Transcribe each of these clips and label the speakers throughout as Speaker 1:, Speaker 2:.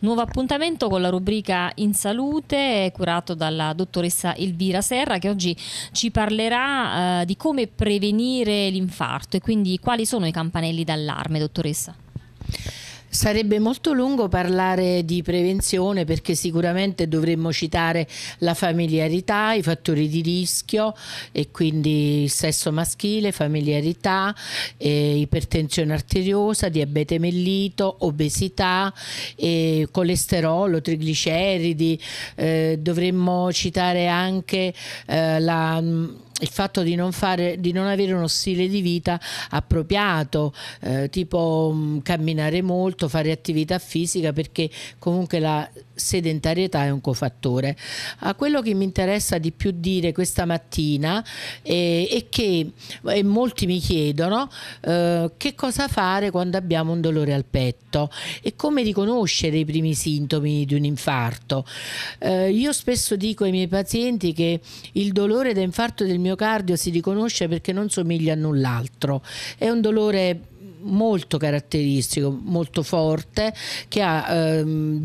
Speaker 1: Nuovo appuntamento con la rubrica In Salute curato dalla dottoressa Elvira Serra che oggi ci parlerà eh, di come prevenire l'infarto e quindi quali sono i campanelli d'allarme, dottoressa. Sarebbe molto lungo parlare di prevenzione perché sicuramente dovremmo citare la familiarità, i fattori di rischio e quindi il sesso maschile, familiarità, eh, ipertensione arteriosa, diabete mellito, obesità, eh, colesterolo, trigliceridi. Eh, dovremmo citare anche eh, la mm, il fatto di non, fare, di non, avere uno stile di vita appropriato, eh, tipo mh, mm, camminare molto, fare attività fisica, perché comunque la sedentarietà è un cofattore. A quello che mi interessa di più dire questa mattina eh, è che e molti mi chiedono eh, che cosa fare quando abbiamo un dolore al petto e come riconoscere i primi sintomi di un infarto. Eh, io spesso dico ai miei pazienti che il dolore da infarto del miocardio si riconosce perché non somiglia a null'altro. È un dolore molto caratteristico, molto forte, che ha ehm,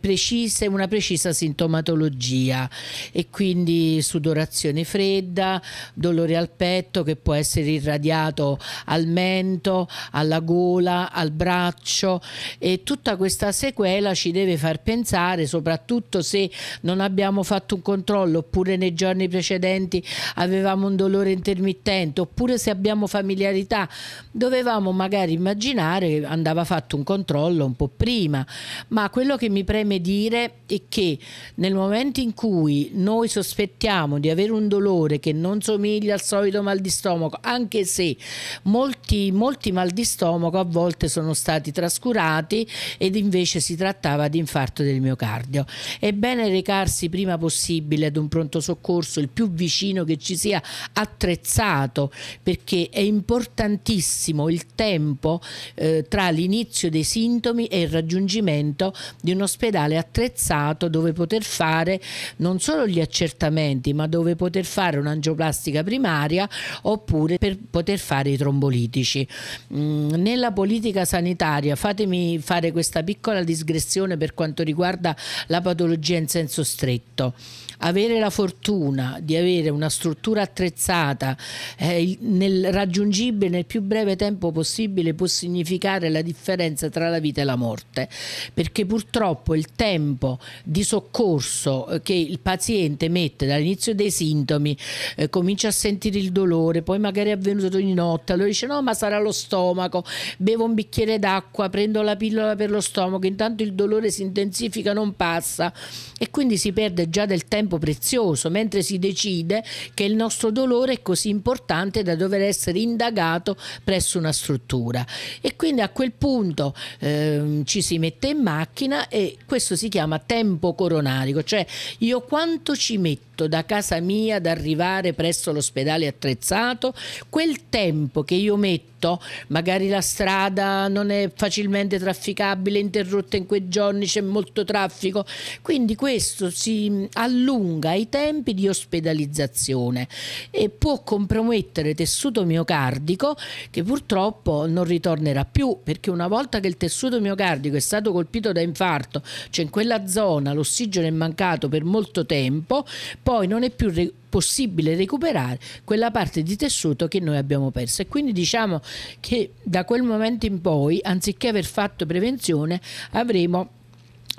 Speaker 1: precise, una precisa sintomatologia e quindi sudorazione fredda, dolore al petto che può essere irradiato al mento, alla gola, al braccio e tutta questa sequela ci deve far pensare, soprattutto se non abbiamo fatto un controllo oppure nei giorni precedenti avevamo un dolore intermittente oppure se abbiamo familiarità, dovevamo magari magari immaginare che andava fatto un controllo un po' prima, ma quello che mi preme dire è che nel momento in cui noi sospettiamo di avere un dolore che non somiglia al solito mal di stomaco, anche se molti, molti mal di stomaco a volte sono stati trascurati ed invece si trattava di infarto del miocardio, è bene recarsi prima possibile ad un pronto soccorso il più vicino che ci sia attrezzato perché è importantissimo il tempo tempo eh, tra l'inizio dei sintomi e il raggiungimento di un ospedale attrezzato dove poter fare non solo gli accertamenti ma dove poter fare un'angioplastica primaria oppure per poter fare i trombolitici. Mm, nella politica sanitaria fatemi fare questa piccola digressione per quanto riguarda la patologia in senso stretto avere la fortuna di avere una struttura attrezzata eh, nel, raggiungibile nel più breve tempo possibile può significare la differenza tra la vita e la morte, perché purtroppo il tempo di soccorso eh, che il paziente mette dall'inizio dei sintomi, eh, comincia a sentire il dolore, poi magari è avvenuto di notte, allora dice no ma sarà lo stomaco, bevo un bicchiere d'acqua, prendo la pillola per lo stomaco, intanto il dolore si intensifica, non passa e quindi si perde già del tempo tempo prezioso, mentre si decide che il nostro dolore è così importante da dover essere indagato presso una struttura. E quindi a quel punto ehm, ci si mette in macchina e questo si chiama tempo coronarico, cioè io quanto ci metto da casa mia ad arrivare presso l'ospedale attrezzato, quel tempo che io metto, magari la strada non è facilmente trafficabile, interrotta in quei giorni, c'è molto traffico, quindi questo si allunga allunga i tempi di ospedalizzazione e può compromettere tessuto miocardico che purtroppo non ritornerà più perché una volta che il tessuto miocardico è stato colpito da infarto, cioè in quella zona l'ossigeno è mancato per molto tempo, poi non è più re- possibile recuperare quella parte di tessuto che noi abbiamo perso. E quindi diciamo che da quel momento in poi, anziché aver fatto prevenzione, avremo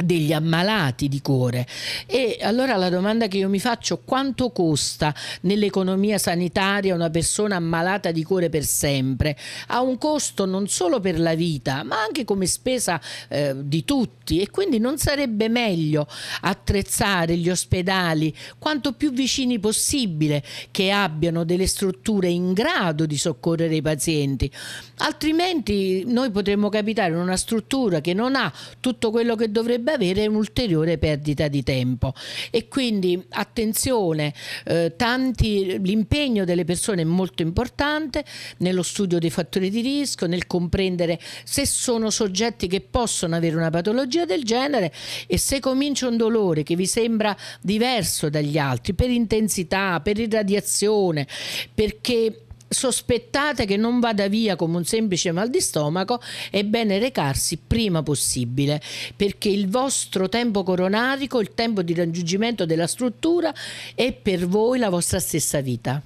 Speaker 1: degli ammalati di cuore e allora la domanda che io mi faccio quanto costa nell'economia sanitaria una persona ammalata di cuore per sempre ha un costo non solo per la vita ma anche come spesa eh, di tutti e quindi non sarebbe meglio attrezzare gli ospedali quanto più vicini possibile che abbiano delle strutture in grado di soccorrere i pazienti altrimenti noi potremmo capitare in una struttura che non ha tutto quello che dovrebbe potrebbe avere un'ulteriore perdita di tempo e quindi attenzione eh, l'impegno delle persone è molto importante nello studio dei fattori di rischio nel comprendere se sono soggetti che possono avere una patologia del genere e se comincia un dolore che vi sembra diverso dagli altri per intensità per irradiazione perché sospettate che non vada via come un semplice mal di stomaco, è bene recarsi prima possibile perché il vostro tempo coronarico, il tempo di raggiungimento della struttura è per voi la vostra stessa vita.